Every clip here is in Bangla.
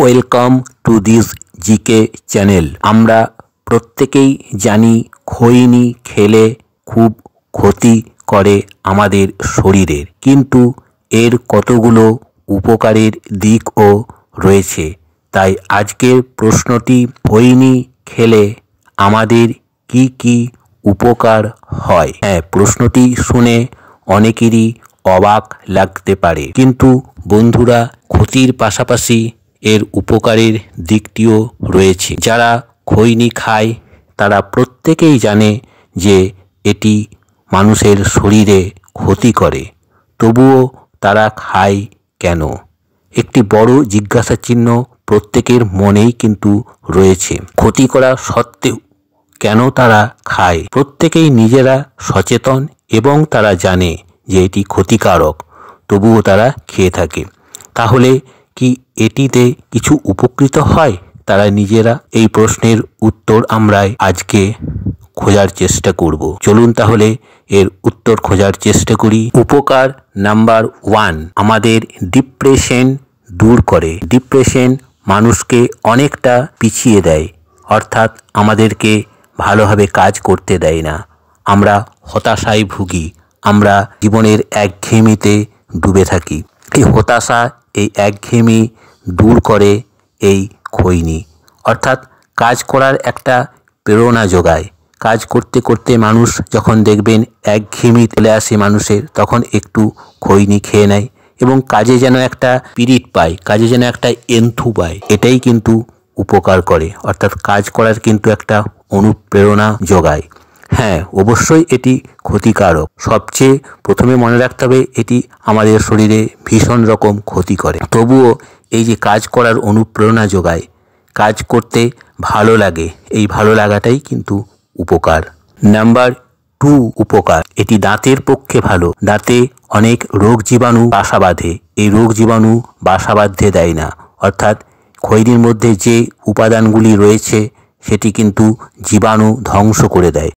welcome to this GK channel আমরা প্রত্যেকেই জানি খৈনি খেলে খুব ক্ষতি করে আমাদের শরীরের কিন্তু এর কতগুলো উপকারের দিকও রয়েছে তাই আজকের প্রশ্নটি খৈনি খেলে আমাদের কি কি উপকার হয় হ্যাঁ প্রশ্নটি শুনে অনেকেরই অবাক লাগতে পারে কিন্তু বন্ধুরা ক্ষতির পাশাপাশি এর উপকারের দিকটিও রয়েছে যারা খৈনি খায় তারা প্রত্যেকেই জানে যে এটি মানুষের শরীরে ক্ষতি করে তবুও তারা খায় কেন একটি বড় জিজ্ঞাসা চিহ্ন প্রত্যেকের মনেই কিন্তু রয়েছে ক্ষতি করা সত্ত্বেও কেন তারা খায় প্রত্যেকেই নিজেরা সচেতন এবং তারা জানে যে এটি ক্ষতিকারক তবুও তারা খেয়ে থাকে তাহলে কি এটিতে কিছু উপকৃত হয় তারা নিজেরা এই প্রশ্নের উত্তর আমরা আজকে খোঁজার চেষ্টা করব চলুন তাহলে এর উত্তর খোঁজার চেষ্টা করি উপকার নাম্বার ওয়ান আমাদের ডিপ্রেশন দূর করে ডিপ্রেশন মানুষকে অনেকটা পিছিয়ে দেয় অর্থাৎ আমাদেরকে ভালোভাবে কাজ করতে দেয় না আমরা হতাশায় ভুগি আমরা জীবনের একঘেয়েমিতে ডুবে থাকি এই হতাশা এই একঘেয়েমি দূর করে এই খৈনি অর্থাৎ কাজ করার একটা প্রেরণা যোগায় কাজ করতে করতে মানুষ যখন দেখবেন একঘেয়েমি চলে আসে মানুষের তখন একটু খৈনি খেয়ে নেয় এবং কাজে যেন একটা পিরিট পায় কাজে যেন একটা এন্থু পায় এটাই কিন্তু উপকার করে অর্থাৎ কাজ করার কিন্তু একটা অনুপ্রেরণা যোগায় হ্যাঁ অবশ্যই এটি ক্ষতিকারক সবচেয়ে প্রথমে মনে রাখতে হবে এটি আমাদের শরীরে ভীষণ রকম ক্ষতি করে তবুও এই যে কাজ করার অনুপ্রেরণা যোগায় কাজ করতে ভালো লাগে এই ভালো লাগাটাই কিন্তু উপকার নাম্বার টু উপকার এটি দাঁতের পক্ষে ভালো দাঁতে অনেক রোগ জীবাণু বাসা বাঁধে এই রোগ জীবাণু বাসা বাঁধতে দেয় না অর্থাৎ খৈরির মধ্যে যে উপাদানগুলি রয়েছে সেটি কিন্তু জীবাণু ধ্বংস করে দেয়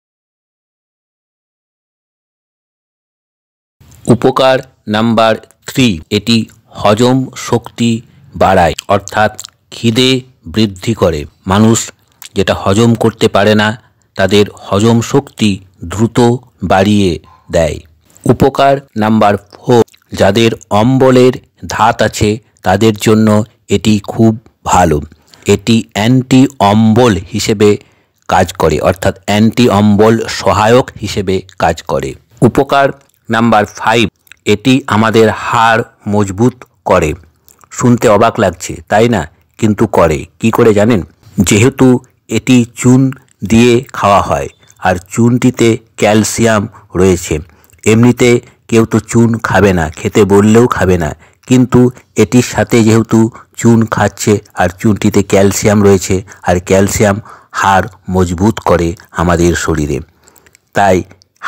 উপকার নাম্বার থ্রি এটি হজম শক্তি বাড়ায় অর্থাৎ খিদে বৃদ্ধি করে মানুষ যেটা হজম করতে পারে না তাদের হজম শক্তি দ্রুত বাড়িয়ে দেয় উপকার নাম্বার ফোর যাদের অম্বলের ধাত আছে তাদের জন্য এটি খুব ভালো এটি অ্যান্টি অম্বল হিসেবে কাজ করে অর্থাৎ অ্যান্টি অম্বল সহায়ক হিসেবে কাজ করে উপকার নাম্বার ফাইভ এটি আমাদের হাড় মজবুত করে শুনতে অবাক লাগছে তাই না কিন্তু করে কি করে জানেন যেহেতু এটি চুন দিয়ে খাওয়া হয় আর চুনটিতে ক্যালসিয়াম রয়েছে এমনিতে কেউ তো চুন খাবে না খেতে বললেও খাবে না কিন্তু এটির সাথে যেহেতু চুন খাচ্ছে আর চুনটিতে ক্যালসিয়াম রয়েছে আর ক্যালসিয়াম হাড় মজবুত করে আমাদের শরীরে তাই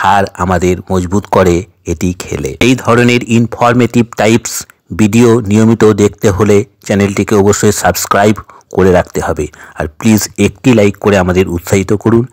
হাড় আমাদের মজবুত করে এটি খেলে এই ধরনের ইনফরমেটিভ টাইপস ভিডিও নিয়মিত দেখতে হলে চ্যানেলটিকে অবশ্যই সাবস্ক্রাইব করে রাখতে হবে আর প্লিজ একটি লাইক করে আমাদের উৎসাহিত করুন